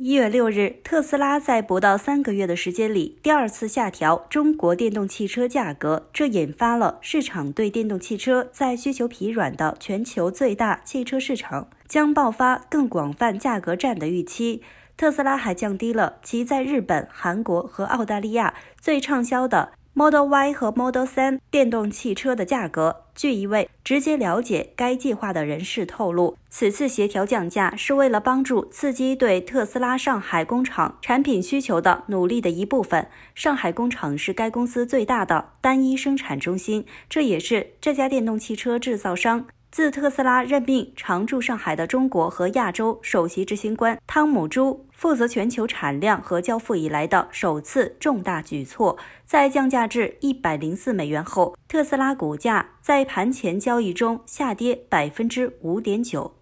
一月六日，特斯拉在不到三个月的时间里第二次下调中国电动汽车价格，这引发了市场对电动汽车在需求疲软的全球最大汽车市场将爆发更广泛价格战的预期。特斯拉还降低了其在日本、韩国和澳大利亚最畅销的。Model Y 和 Model 3电动汽车的价格，据一位直接了解该计划的人士透露，此次协调降价是为了帮助刺激对特斯拉上海工厂产品需求的努力的一部分。上海工厂是该公司最大的单一生产中心，这也是这家电动汽车制造商。自特斯拉任命常驻上海的中国和亚洲首席执行官汤姆·朱负责全球产量和交付以来的首次重大举措，在降价至一百零四美元后，特斯拉股价在盘前交易中下跌百分之五点九。